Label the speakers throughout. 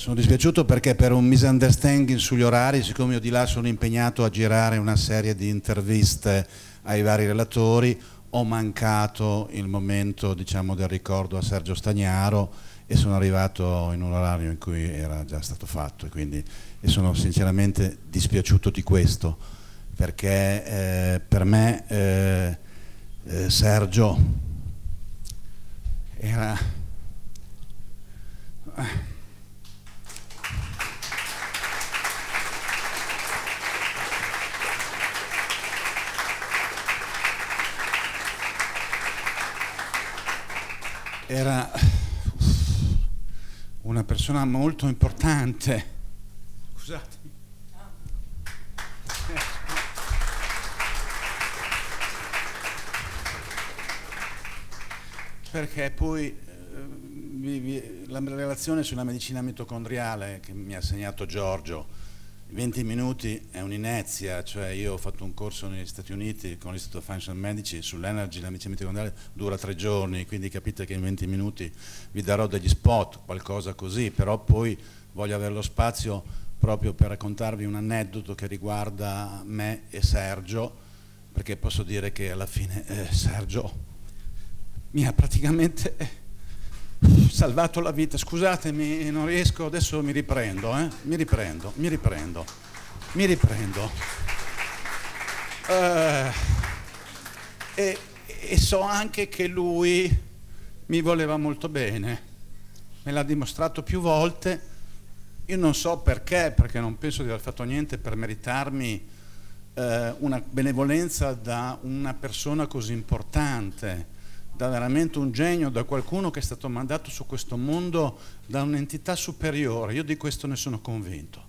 Speaker 1: sono dispiaciuto perché per un misunderstanding sugli orari, siccome io di là sono impegnato a girare una serie di interviste ai vari relatori, ho mancato il momento diciamo, del ricordo a Sergio Stagnaro e sono arrivato in un orario in cui era già stato fatto quindi, e sono sinceramente dispiaciuto di questo perché eh, per me eh, eh Sergio era... Eh, era una persona molto importante. Scusate. Perché poi eh, la relazione sulla medicina mitocondriale che mi ha segnato Giorgio, 20 minuti è un'inezia, cioè io ho fatto un corso negli Stati Uniti con l'Istituto Functional Medici sull'energy, la medicina mitocondriale dura tre giorni, quindi capite che in 20 minuti vi darò degli spot, qualcosa così, però poi voglio avere lo spazio proprio per raccontarvi un aneddoto che riguarda me e Sergio, perché posso dire che alla fine eh, Sergio mi ha praticamente salvato la vita, scusatemi, non riesco, adesso mi riprendo, eh? mi riprendo, mi riprendo, mi riprendo. Uh, e, e so anche che lui mi voleva molto bene, me l'ha dimostrato più volte, io non so perché, perché non penso di aver fatto niente per meritarmi eh, una benevolenza da una persona così importante da veramente un genio, da qualcuno che è stato mandato su questo mondo da un'entità superiore. Io di questo ne sono convinto.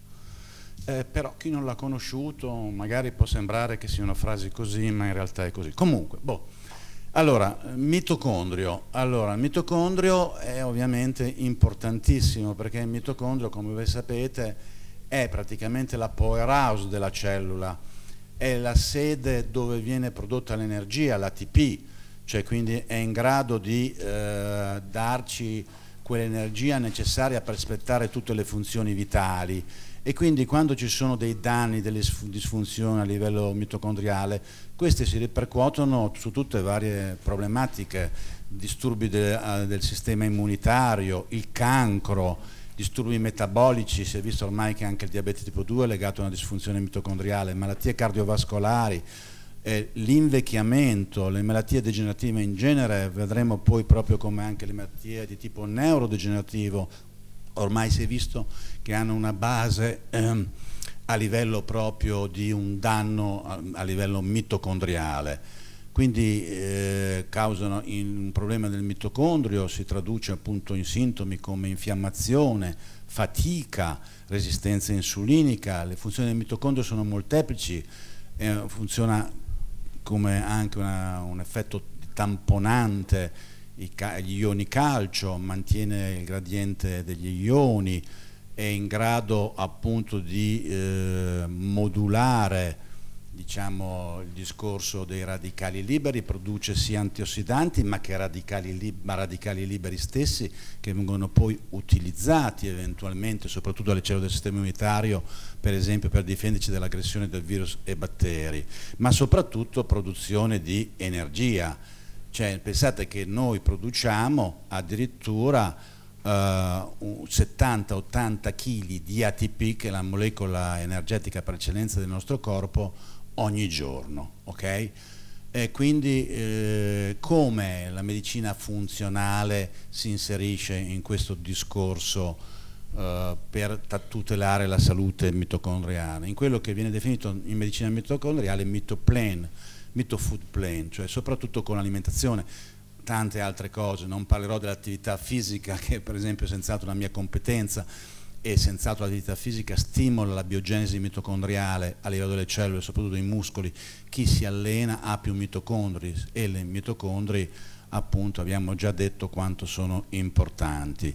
Speaker 1: Eh, però chi non l'ha conosciuto magari può sembrare che sia una frase così, ma in realtà è così. Comunque, boh. Allora, mitocondrio. Allora, il mitocondrio è ovviamente importantissimo perché il mitocondrio, come voi sapete, è praticamente la powerhouse della cellula, è la sede dove viene prodotta l'energia, l'ATP cioè quindi è in grado di eh, darci quell'energia necessaria per aspettare tutte le funzioni vitali e quindi quando ci sono dei danni, delle disfunzioni a livello mitocondriale, queste si ripercuotono su tutte le varie problematiche, disturbi de, uh, del sistema immunitario, il cancro, disturbi metabolici, si è visto ormai che anche il diabete tipo 2 è legato a una disfunzione mitocondriale, malattie cardiovascolari, eh, l'invecchiamento, le malattie degenerative in genere, vedremo poi proprio come anche le malattie di tipo neurodegenerativo, ormai si è visto che hanno una base ehm, a livello proprio di un danno a, a livello mitocondriale. Quindi eh, causano un problema del mitocondrio, si traduce appunto in sintomi come infiammazione, fatica, resistenza insulinica, le funzioni del mitocondrio sono molteplici, eh, funziona come anche una, un effetto tamponante gli ioni calcio, mantiene il gradiente degli ioni, è in grado appunto di eh, modulare diciamo, il discorso dei radicali liberi produce sia antiossidanti ma che radicali, li ma radicali liberi stessi che vengono poi utilizzati eventualmente soprattutto alle cellule del sistema immunitario per esempio per difenderci dall'aggressione del virus e batteri ma soprattutto produzione di energia cioè pensate che noi produciamo addirittura eh, 70-80 kg di ATP che è la molecola energetica per eccellenza del nostro corpo ogni giorno, ok? E quindi eh, come la medicina funzionale si inserisce in questo discorso eh, per tutelare la salute mitocondriale? In quello che viene definito in medicina mitocondriale mitoplan, mitofood plane, cioè soprattutto con l'alimentazione, tante altre cose, non parlerò dell'attività fisica che per esempio è senz'altro una mia competenza, e senz'altro l'attività fisica stimola la biogenesi mitocondriale a livello delle cellule, soprattutto dei muscoli. Chi si allena ha più mitocondri e le mitocondri appunto abbiamo già detto quanto sono importanti.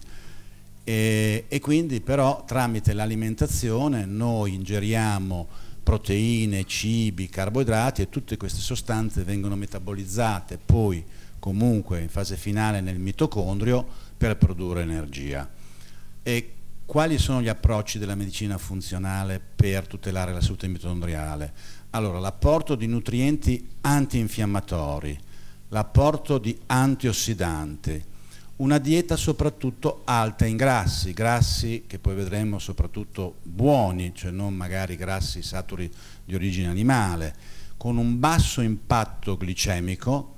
Speaker 1: E, e quindi però tramite l'alimentazione noi ingeriamo proteine, cibi, carboidrati e tutte queste sostanze vengono metabolizzate poi comunque in fase finale nel mitocondrio per produrre energia. E quali sono gli approcci della medicina funzionale per tutelare la salute mitocondriale? Allora, l'apporto di nutrienti antinfiammatori, l'apporto di antiossidanti, una dieta soprattutto alta in grassi, grassi che poi vedremo soprattutto buoni, cioè non magari grassi saturi di origine animale, con un basso impatto glicemico,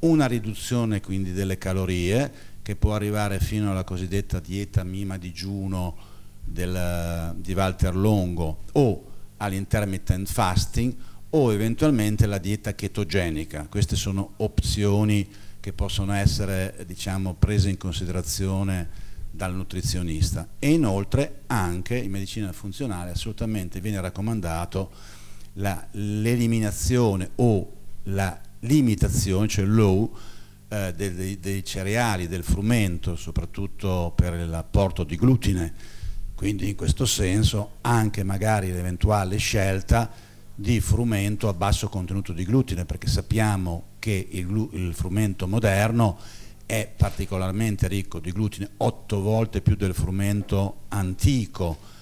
Speaker 1: una riduzione quindi delle calorie che può arrivare fino alla cosiddetta dieta mima digiuno del, di Walter Longo o all'intermittent fasting o eventualmente la dieta chetogenica. Queste sono opzioni che possono essere diciamo, prese in considerazione dal nutrizionista e inoltre anche in medicina funzionale assolutamente viene raccomandato l'eliminazione o la limitazione, cioè low, eh, dei, dei, cereali, del frumento, soprattutto per l'apporto di glutine, quindi in questo senso anche magari l'eventuale scelta di frumento a basso contenuto di glutine, perché sappiamo che il, il frumento moderno è particolarmente ricco di glutine, 8 volte più del frumento antico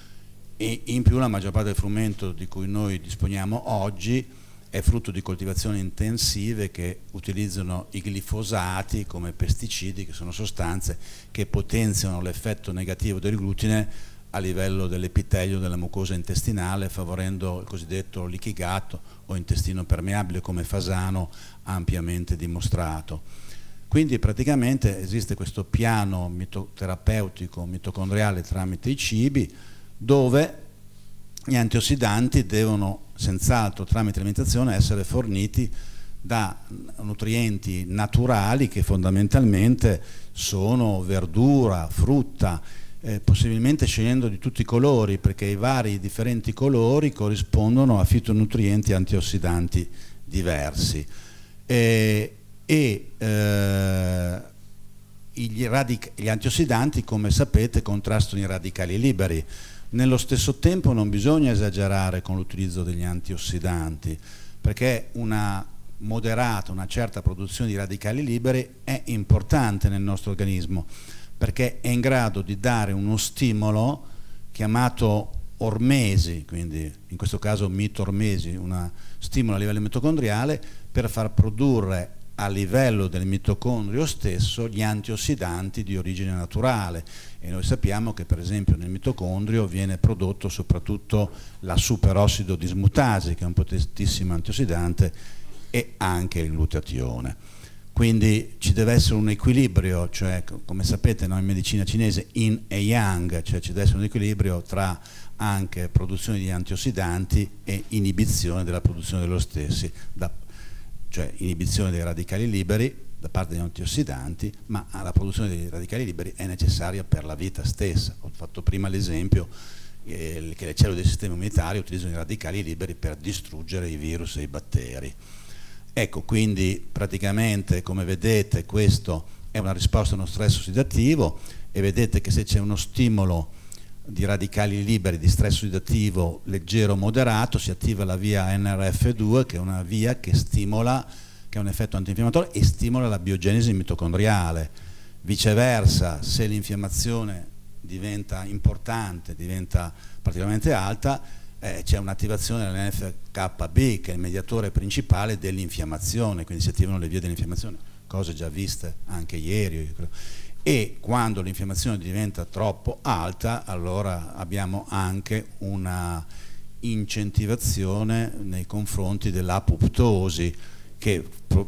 Speaker 1: e in più la maggior parte del frumento di cui noi disponiamo oggi è frutto di coltivazioni intensive che utilizzano i glifosati come pesticidi, che sono sostanze che potenziano l'effetto negativo del glutine a livello dell'epitelio della mucosa intestinale, favorendo il cosiddetto lichigato o intestino permeabile, come Fasano ampiamente dimostrato. Quindi praticamente esiste questo piano terapeutico mitocondriale tramite i cibi dove gli antiossidanti devono senz'altro tramite alimentazione essere forniti da nutrienti naturali che fondamentalmente sono verdura, frutta, eh, possibilmente scegliendo di tutti i colori perché i vari differenti colori corrispondono a fitonutrienti antiossidanti diversi e, e eh, gli, gli antiossidanti come sapete contrastano i radicali liberi nello stesso tempo non bisogna esagerare con l'utilizzo degli antiossidanti, perché una moderata, una certa produzione di radicali liberi è importante nel nostro organismo, perché è in grado di dare uno stimolo chiamato ormesi, quindi in questo caso mitormesi, uno stimolo a livello mitocondriale per far produrre a livello del mitocondrio stesso gli antiossidanti di origine naturale e noi sappiamo che per esempio nel mitocondrio viene prodotto soprattutto la superossido dismutasi che è un potentissimo antiossidante e anche il glutatione. Quindi ci deve essere un equilibrio, cioè come sapete noi in medicina cinese in e yang, cioè ci deve essere un equilibrio tra anche produzione di antiossidanti e inibizione della produzione dello stessi da cioè inibizione dei radicali liberi da parte degli antiossidanti, ma la produzione dei radicali liberi è necessaria per la vita stessa. Ho fatto prima l'esempio che le cellule del sistema immunitario utilizzano i radicali liberi per distruggere i virus e i batteri. Ecco, quindi praticamente come vedete questo è una risposta a uno stress ossidativo e vedete che se c'è uno stimolo di radicali liberi di stress ossidattivo leggero moderato, si attiva la via NRF2 che è una via che stimola, che ha un effetto antinfiammatorio e stimola la biogenesi mitocondriale. Viceversa, se l'infiammazione diventa importante, diventa particolarmente alta, eh, c'è un'attivazione dell'NFKB che è il mediatore principale dell'infiammazione, quindi si attivano le vie dell'infiammazione, cose già viste anche ieri e quando l'infiammazione diventa troppo alta allora abbiamo anche una incentivazione nei confronti dell'apoptosi che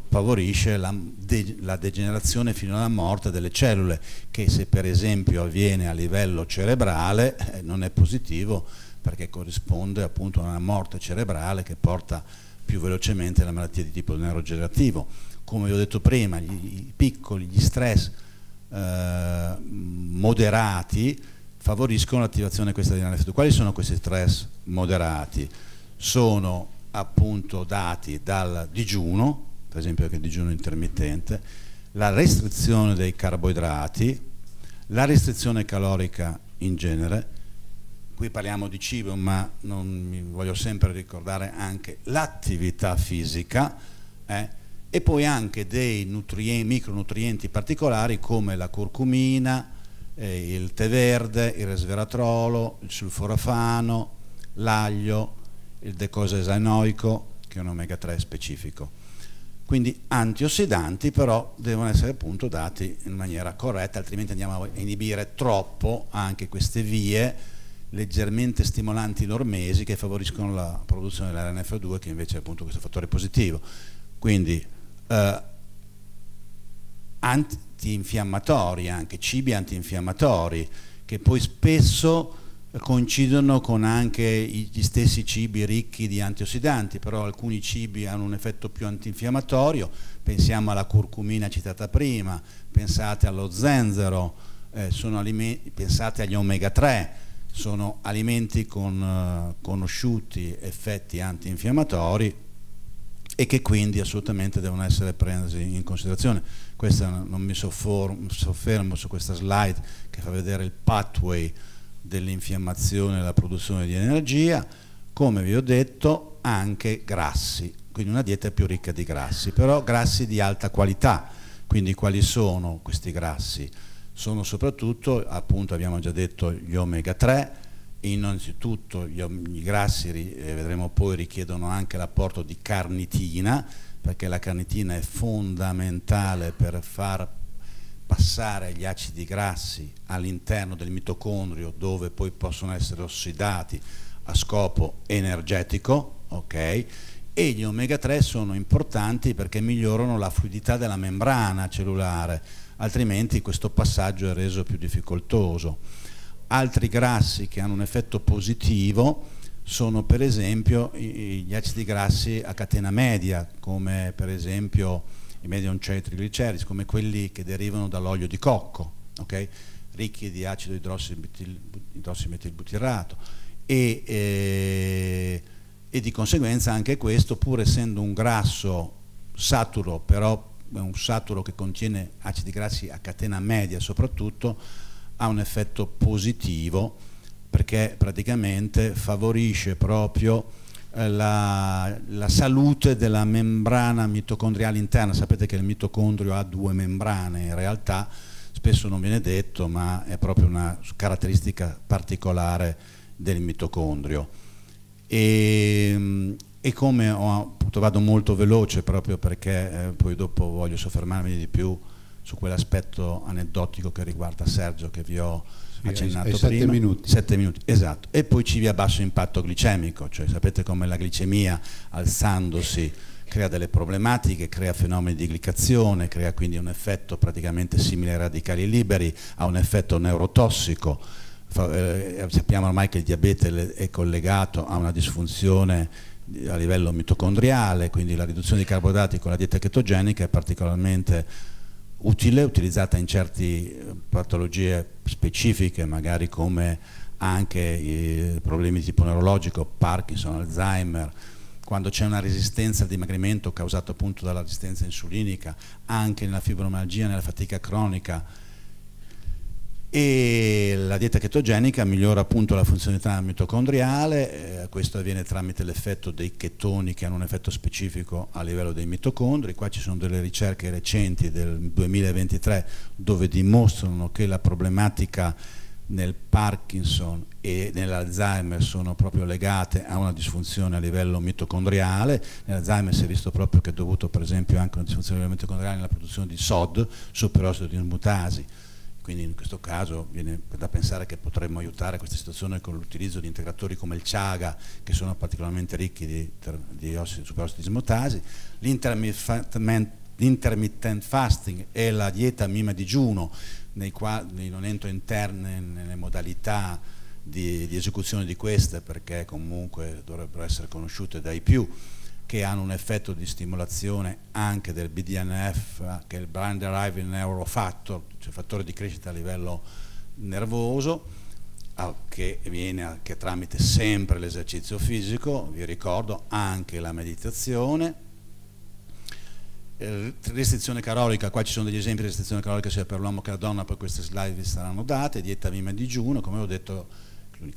Speaker 1: favorisce la, de la, degenerazione fino alla morte delle cellule che se per esempio avviene a livello cerebrale eh, non è positivo perché corrisponde appunto a una morte cerebrale che porta più velocemente alla malattia di tipo neurogenerativo. Come vi ho detto prima, gli, i piccoli, gli stress eh, moderati favoriscono l'attivazione di questa dinamica. Quali sono questi stress moderati? Sono appunto dati dal digiuno, per esempio anche il digiuno intermittente, la restrizione dei carboidrati, la restrizione calorica in genere, qui parliamo di cibo ma non mi voglio sempre ricordare anche l'attività fisica, eh, e poi anche dei micronutrienti particolari come la curcumina, eh, il tè verde, il resveratrolo, il sulforafano, l'aglio, il decosaesanoico che è un omega 3 specifico. Quindi antiossidanti però devono essere appunto dati in maniera corretta, altrimenti andiamo a inibire troppo anche queste vie leggermente stimolanti normesi che favoriscono la produzione dell'RNF2 che invece è appunto questo fattore positivo quindi eh, antinfiammatori, anche cibi antinfiammatori, che poi spesso coincidono con anche gli stessi cibi ricchi di antiossidanti, però alcuni cibi hanno un effetto più antinfiammatorio, pensiamo alla curcumina citata prima, pensate allo zenzero, eh, alimenti, pensate agli omega 3, sono alimenti con eh, conosciuti effetti antinfiammatori, e che quindi assolutamente devono essere presi in considerazione. Questa, non mi soffermo, su questa slide che fa vedere il pathway dell'infiammazione e la produzione di energia, come vi ho detto anche grassi, quindi una dieta più ricca di grassi, però grassi di alta qualità, quindi quali sono questi grassi? Sono soprattutto, appunto abbiamo già detto, gli omega 3, innanzitutto i grassi, eh, vedremo poi, richiedono anche l'apporto di carnitina, perché la carnitina è fondamentale per far passare gli acidi grassi all'interno del mitocondrio dove poi possono essere ossidati a scopo energetico, okay? e gli omega 3 sono importanti perché migliorano la fluidità della membrana cellulare, altrimenti questo passaggio è reso più difficoltoso Altri grassi che hanno un effetto positivo sono per esempio gli acidi grassi a catena media, come per esempio i medium triglycerides, come quelli che derivano dall'olio di cocco, okay? ricchi di acido idrossimetilbutirrato e, eh, e di conseguenza anche questo, pur essendo un grasso saturo, però è un saturo che contiene acidi grassi a catena media soprattutto, ha un effetto positivo perché praticamente favorisce proprio eh, la, la, salute della membrana mitocondriale interna. Sapete che il mitocondrio ha due membrane in realtà, spesso non viene detto, ma è proprio una caratteristica particolare del mitocondrio. E, e come ho, appunto, vado molto veloce proprio perché eh, poi dopo voglio soffermarmi di più su quell'aspetto aneddotico che riguarda Sergio che vi ho accennato ai, ai prima. 7 minuti. sette minuti, esatto. E poi cibi a basso impatto glicemico, cioè sapete come la glicemia alzandosi crea delle problematiche, crea fenomeni di glicazione, crea quindi un effetto praticamente simile ai radicali liberi, ha un effetto neurotossico. Eh, sappiamo ormai che il diabete è collegato a una disfunzione a livello mitocondriale, quindi la riduzione di carboidrati con la dieta chetogenica è particolarmente utile, utilizzata in certe eh, patologie specifiche, magari come anche problemi di tipo neurologico, Parkinson, Alzheimer, quando c'è una resistenza al dimagrimento causata appunto dalla resistenza insulinica, anche nella fibromalgia, nella fatica cronica, e la dieta chetogenica migliora appunto la funzionalità mitocondriale, eh, questo avviene tramite l'effetto dei chetoni che hanno un effetto specifico a livello dei mitocondri, qua ci sono delle ricerche recenti del 2023 dove dimostrano che la problematica nel Parkinson e nell'Alzheimer sono proprio legate a una disfunzione a livello mitocondriale, nell'Alzheimer si è visto proprio che è dovuto per esempio anche a una disfunzione a livello mitocondriale nella produzione di SOD, superossido di mutasi quindi in questo caso viene da pensare che potremmo aiutare questa situazione con l'utilizzo di integratori come il Ciaga, che sono particolarmente ricchi di, di superossidi dismutasi, l'intermittent fasting e la dieta mima digiuno, nei quali non entro interne nelle modalità di, di esecuzione di queste perché comunque dovrebbero essere conosciute dai più, che hanno un effetto di stimolazione anche del BDNF, che è il Brain Derived Neurofactor, cioè fattore di crescita a livello nervoso, che viene anche tramite sempre l'esercizio fisico, vi ricordo anche la meditazione, eh, restrizione calorica, qua ci sono degli esempi di restrizione calorica sia per l'uomo che la donna, poi queste slide vi saranno date, dieta vima e digiuno, come ho detto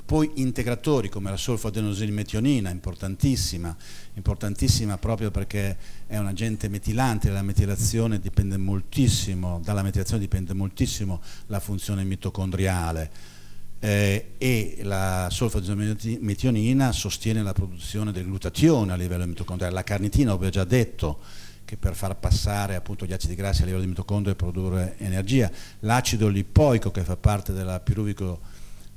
Speaker 1: poi integratori come la solfaadenosilmetionina, importantissima, importantissima proprio perché è un agente metilante, la metilazione dipende moltissimo, dalla metilazione dipende moltissimo la funzione mitocondriale. Eh, e la solfaadenosilmetionina sostiene la produzione del glutatione a livello mitocondriale, la carnitina, ho già detto, che per far passare appunto, gli acidi grassi a livello di mitocondrio e produrre energia, l'acido lipoico che fa parte della piruvico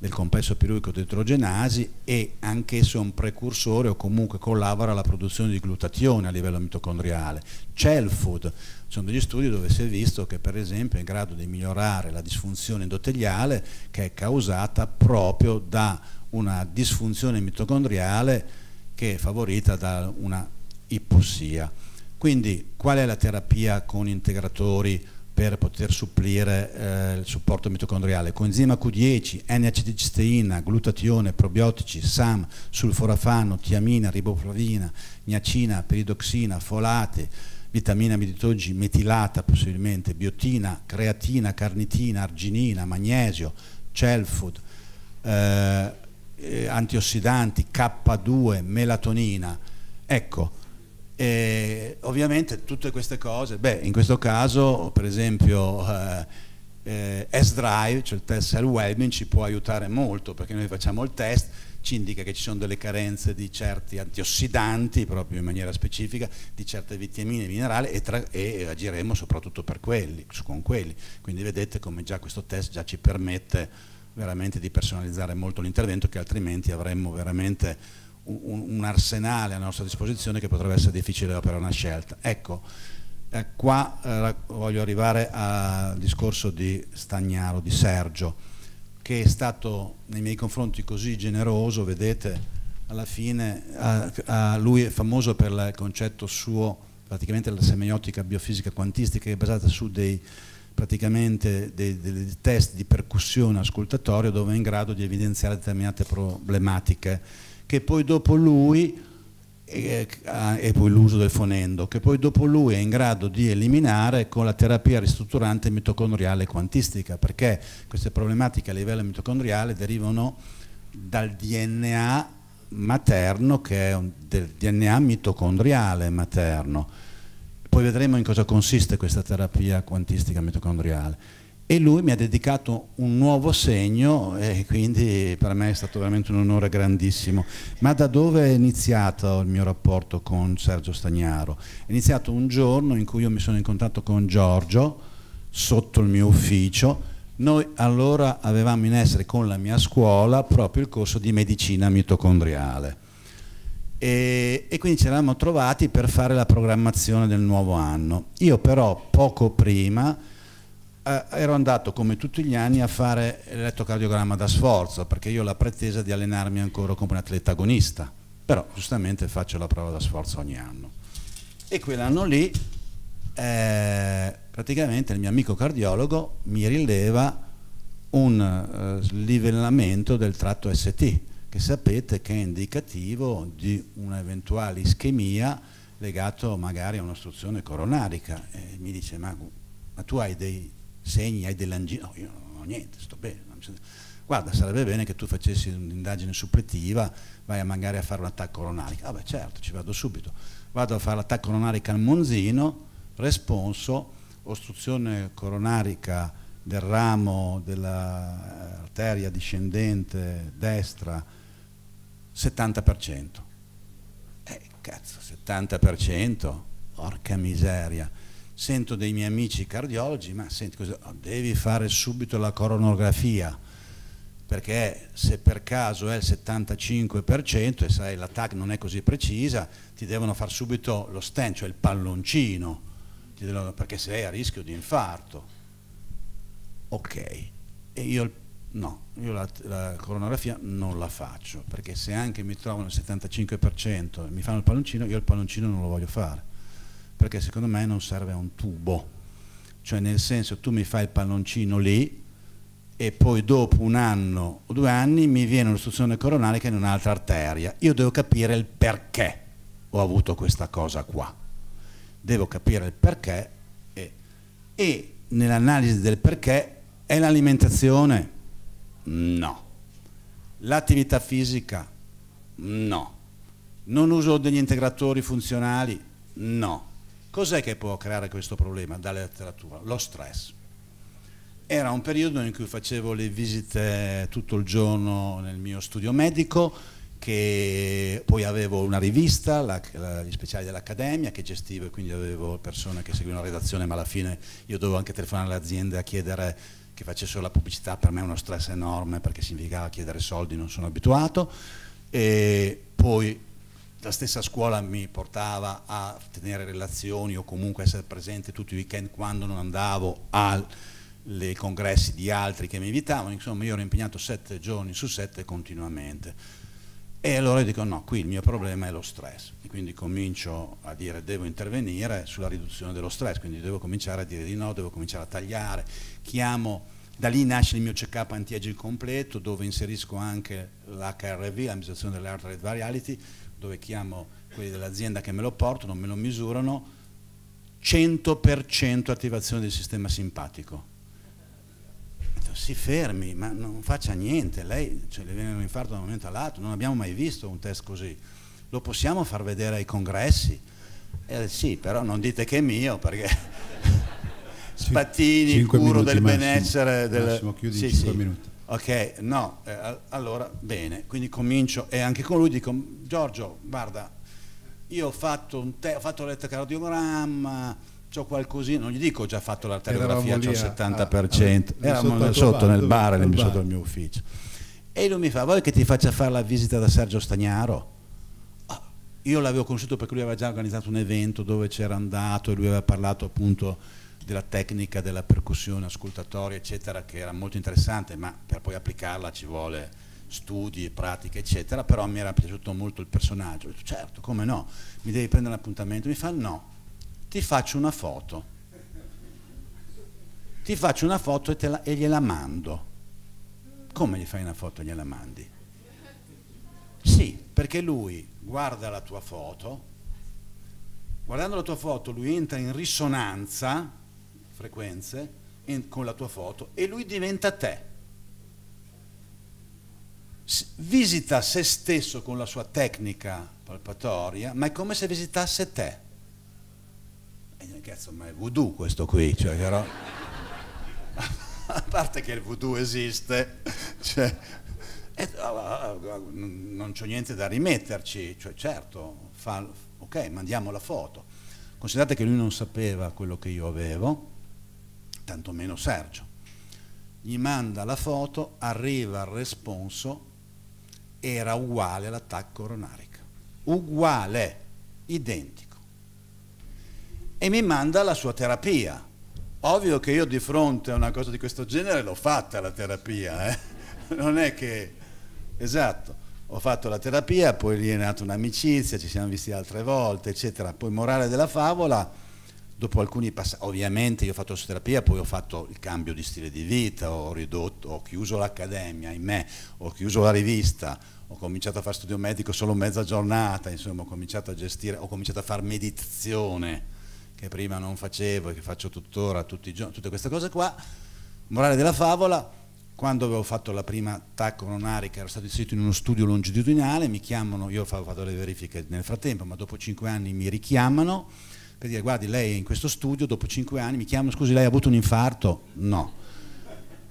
Speaker 1: del complesso piruico detrogenasi e anch'esso è un precursore o comunque collabora alla produzione di glutatione a livello mitocondriale. C'è il food, sono degli studi dove si è visto che per esempio è in grado di migliorare la disfunzione endoteliale che è causata proprio da una disfunzione mitocondriale che è favorita da una ipossia. Quindi qual è la terapia con integratori? per poter supplire eh, il supporto mitocondriale. Coenzima Q10, N-acetilcisteina, glutatione, probiotici, SAM, sulforafano, tiamina, riboflavina, gnacina, peridoxina, folate, vitamina B12 metilata possibilmente, biotina, creatina, carnitina, arginina, magnesio, Cellfood, eh, eh, antiossidanti, K2, melatonina. Ecco, e ovviamente tutte queste cose, beh, in questo caso per esempio eh, eh, S-Drive, cioè il test self-welding, ci può aiutare molto perché noi facciamo il test, ci indica che ci sono delle carenze di certi antiossidanti, proprio in maniera specifica, di certe vitamine e minerali e, tra, e agiremo soprattutto per quelli, con quelli. Quindi vedete come già questo test già ci permette veramente di personalizzare molto l'intervento che altrimenti avremmo veramente un, un, arsenale a nostra disposizione che potrebbe essere difficile da operare una scelta. Ecco, eh, qua eh, voglio arrivare al discorso di Stagnaro, di Sergio, che è stato nei miei confronti così generoso, vedete, alla fine a, a lui è famoso per il concetto suo, praticamente la semiotica biofisica quantistica che è basata su dei praticamente dei, dei, test di percussione ascoltatorio dove è in grado di evidenziare determinate problematiche che poi dopo lui eh, eh, e poi l'uso del fonendo, che poi dopo lui è in grado di eliminare con la terapia ristrutturante mitocondriale quantistica, perché queste problematiche a livello mitocondriale derivano dal DNA materno che è un, del DNA mitocondriale materno. Poi vedremo in cosa consiste questa terapia quantistica mitocondriale e lui mi ha dedicato un nuovo segno e quindi per me è stato veramente un onore grandissimo. Ma da dove è iniziato il mio rapporto con Sergio Stagnaro? È iniziato un giorno in cui io mi sono incontrato con Giorgio sotto il mio ufficio. Noi allora avevamo in essere con la mia scuola proprio il corso di medicina mitocondriale. E, e quindi ci eravamo trovati per fare la programmazione del nuovo anno. Io però poco prima eh, ero andato come tutti gli anni a fare l'elettrocardiogramma da sforzo perché io ho la pretesa di allenarmi ancora come un atleta agonista, però giustamente faccio la prova da sforzo ogni anno. E quell'anno lì eh, praticamente il mio amico cardiologo mi rileva un eh, livellamento del tratto ST, che sapete che è indicativo di un'eventuale ischemia legato magari a un'ostruzione coronarica. E mi dice, ma, ma tu hai dei segni, hai dell'angina, no, io non ho niente, sto bene. Guarda, sarebbe bene che tu facessi un'indagine suppletiva, vai a magari a fare un attacco coronarica. Ah beh certo, ci vado subito. Vado a fare l'attacco coronarico al Monzino, responso, ostruzione coronarica del ramo dell'arteria discendente destra 70%. Eh, cazzo, 70%? Porca miseria sento dei miei amici cardiologi, ma senti, cosa, oh, devi fare subito la coronografia, perché se per caso è il 75% e sai la TAC non è così precisa, ti devono fare subito lo stent, cioè il palloncino, devono, perché sei a rischio di infarto. Ok, e io, no, io la, la coronografia non la faccio, perché se anche mi trovano il 75% e mi fanno il palloncino, io il palloncino non lo voglio fare perché secondo me non serve a un tubo. Cioè nel senso tu mi fai il palloncino lì e poi dopo un anno o due anni mi viene un'ostruzione coronale che è in un'altra arteria. Io devo capire il perché ho avuto questa cosa qua. Devo capire il perché e, e nell'analisi del perché è l'alimentazione? No. L'attività fisica? No. Non uso degli integratori funzionali? No. Cos'è che può creare questo problema dalla letteratura? Lo stress. Era un periodo in cui facevo le visite tutto il giorno nel mio studio medico, che poi avevo una rivista, la, la, gli speciali dell'Accademia, che gestivo e quindi avevo persone che seguivano la redazione, ma alla fine io dovevo anche telefonare all'azienda a chiedere che facessero la pubblicità, per me è uno stress enorme perché significava chiedere soldi, non sono abituato. E poi la stessa scuola mi portava a tenere relazioni o comunque essere presente tutti i weekend quando non andavo ai congressi di altri che mi invitavano, insomma io ero impegnato sette giorni su sette continuamente. E allora dico no, qui il mio problema è lo stress, e quindi comincio a dire devo intervenire sulla riduzione dello stress, quindi devo cominciare a dire di no, devo cominciare a tagliare, chiamo da lì nasce il mio check-up anti-aging completo dove inserisco anche l'HRV, l'amministrazione delle heart rate variability, dove chiamo quelli dell'azienda che me lo portano, me lo misurano, 100% attivazione del sistema simpatico. Si fermi, ma non faccia niente, lei cioè, le viene un infarto da un momento all'altro, non abbiamo mai visto un test così. Lo possiamo far vedere ai congressi? Eh, sì, però non dite che è mio, perché Spattini, curo del massimo, benessere. Del... Massimo, chiudi sì, 5 sì. minuti ok, no, eh, allora bene, quindi comincio e anche con lui dico, Giorgio, guarda, io ho fatto, un te- ho fatto l'elettrocardiogramma, ho qualcosina, non gli dico ho già fatto l'arteriografia, ho il 70%, a, a, eravamo sotto, sotto bar, nel bar, nel, bar. sotto il mio ufficio. E lui mi fa, vuoi che ti faccia fare la visita da Sergio Stagnaro? Ah, io l'avevo conosciuto perché lui aveva già organizzato un evento dove c'era andato e lui aveva parlato appunto della tecnica della percussione ascoltatoria, eccetera, che era molto interessante, ma per poi applicarla ci vuole studi, pratiche, eccetera, però mi era piaciuto molto il personaggio. Ho detto, certo, come no? Mi devi prendere un appuntamento? Mi fa, no, ti faccio una foto. Ti faccio una foto e, la, e gliela mando. Come gli fai una foto e gliela mandi? Sì, perché lui guarda la tua foto, guardando la tua foto lui entra in risonanza frequenze in, con la tua foto e lui diventa te. S visita se stesso con la sua tecnica palpatoria, ma è come se visitasse te. E cazzo, ma è voodoo questo qui, cioè, però... a parte che il voodoo esiste, cioè, oh, oh, oh, non c'è niente da rimetterci, cioè, certo, fa, ok, mandiamo la foto. Considerate che lui non sapeva quello che io avevo, tantomeno Sergio. Gli manda la foto, arriva il responso, era uguale all'attacco coronarico. Uguale, identico. E mi manda la sua terapia. Ovvio che io di fronte a una cosa di questo genere l'ho fatta la terapia, eh? non è che... Esatto ho fatto la terapia, poi lì è nata un'amicizia, ci siamo visti altre volte, eccetera. Poi morale della favola, dopo alcuni passaggi, ovviamente io ho fatto terapia, poi ho fatto il cambio di stile di vita, ho ridotto, ho chiuso l'accademia in me, ho chiuso la rivista, ho cominciato a fare studio medico solo mezza giornata, insomma ho cominciato a gestire, ho cominciato a fare meditazione che prima non facevo e che faccio tuttora tutti i giorni, tutte queste cose qua. Morale della favola, quando avevo fatto la prima TAC coronarica ero stato inserito in uno studio longitudinale, mi chiamano, io ho fatto le verifiche nel frattempo, ma dopo cinque anni mi richiamano per dire guardi lei è in questo studio dopo cinque anni mi chiamo scusi lei ha avuto un infarto? No.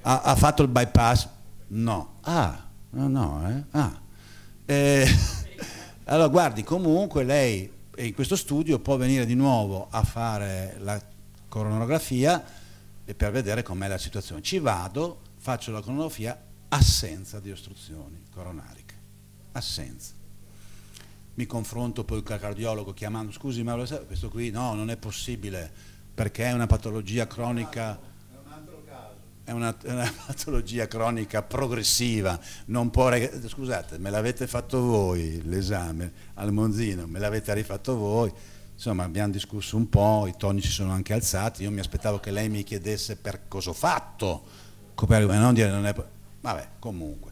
Speaker 1: Ha, ha fatto il bypass? No. Ah, no, no, eh. Ah. Eh, allora guardi comunque lei è in questo studio può venire di nuovo a fare la coronografia per vedere com'è la situazione. Ci vado, faccio la coronografia assenza di ostruzioni coronariche. Assenza mi confronto poi con il cardiologo chiamando, scusi ma questo qui no, non è possibile perché è una patologia cronica. È una, una, patologia cronica progressiva, non può... Scusate, me l'avete fatto voi l'esame al Monzino, me l'avete rifatto voi, insomma abbiamo discusso un po', i toni si sono anche alzati, io mi aspettavo che lei mi chiedesse per cosa ho fatto, per, non dire non è... Vabbè, comunque.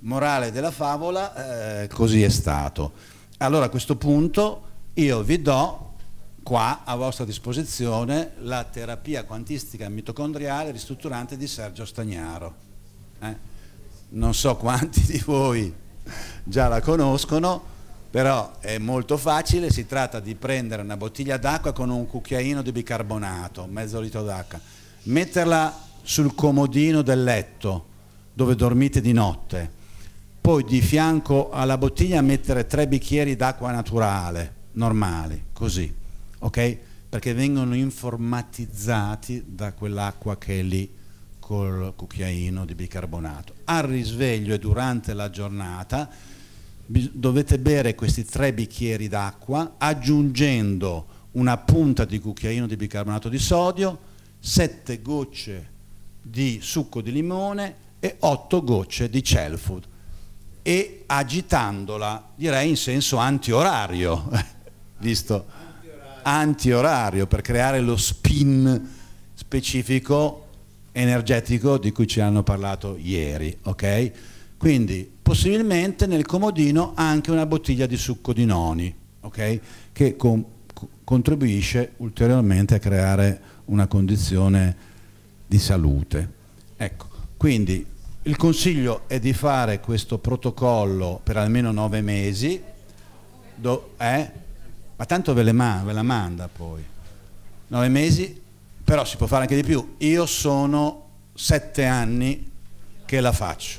Speaker 1: Morale della favola, eh, così è stato. Allora a questo punto io vi do qua a vostra disposizione la terapia quantistica mitocondriale ristrutturante di Sergio Stagnaro. Eh? Non so quanti di voi già la conoscono, però è molto facile, si tratta di prendere una bottiglia d'acqua con un cucchiaino di bicarbonato, mezzo litro d'acqua, metterla sul comodino del letto dove dormite di notte poi di fianco alla bottiglia mettere tre bicchieri d'acqua naturale, normali, così, ok? Perché vengono informatizzati da quell'acqua che è lì col cucchiaino di bicarbonato. Al risveglio e durante la giornata dovete bere questi tre bicchieri d'acqua aggiungendo una punta di cucchiaino di bicarbonato di sodio, sette gocce di succo di limone e otto gocce di food e agitandola direi in senso anti-orario, visto? Anti-orario. anti-orario, per creare lo spin specifico energetico di cui ci hanno parlato ieri, ok? Quindi possibilmente nel comodino anche una bottiglia di succo di noni, ok? Che con, contribuisce ulteriormente a creare una condizione di salute. Ecco, quindi il consiglio è di fare questo protocollo per almeno nove mesi, do, eh? ma tanto ve, man ve la manda poi. Nove mesi, però si può fare anche di più. Io sono sette anni che la faccio.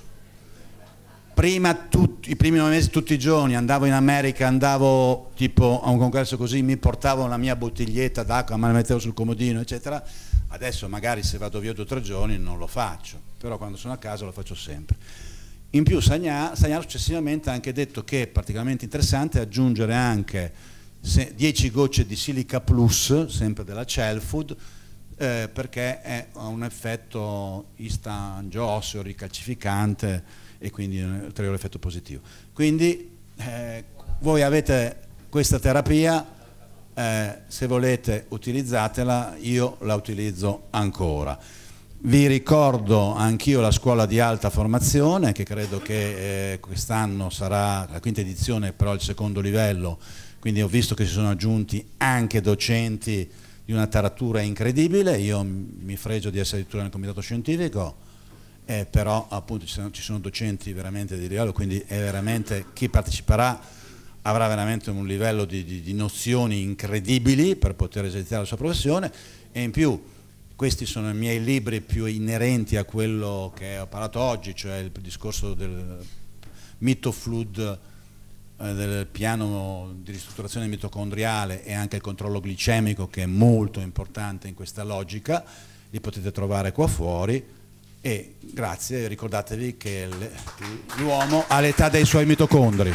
Speaker 1: Prima tutti, i primi nove mesi tutti i giorni andavo in America, andavo tipo a un congresso così, mi portavo la mia bottiglietta d'acqua, me la mettevo sul comodino, eccetera. Adesso magari se vado via due o tre giorni non lo faccio, però quando sono a casa lo faccio sempre. In più Sagnà, Sagnà successivamente ha anche detto che è particolarmente interessante aggiungere anche 10 gocce di Silica Plus, sempre della Cellfood, eh, perché ha un effetto istangio-osseo ricalcificante e quindi un ulteriore effetto positivo. Quindi eh, voi avete questa terapia eh, se volete utilizzatela, io la utilizzo ancora. Vi ricordo anch'io la scuola di alta formazione che credo che eh, quest'anno sarà la quinta edizione però il secondo livello, quindi ho visto che si sono aggiunti anche docenti di una taratura incredibile, io mi fregio di essere addirittura nel comitato scientifico, eh, però appunto ci sono, ci sono docenti veramente di livello, quindi è veramente chi parteciperà avrà veramente un livello di, di, di nozioni incredibili per poter esercitare la sua professione e in più questi sono i miei libri più inerenti a quello che ho parlato oggi, cioè il discorso del mito flood eh, del piano di ristrutturazione mitocondriale e anche il controllo glicemico che è molto importante in questa logica, li potete trovare qua fuori e grazie, ricordatevi che l'uomo ha l'età dei suoi mitocondri.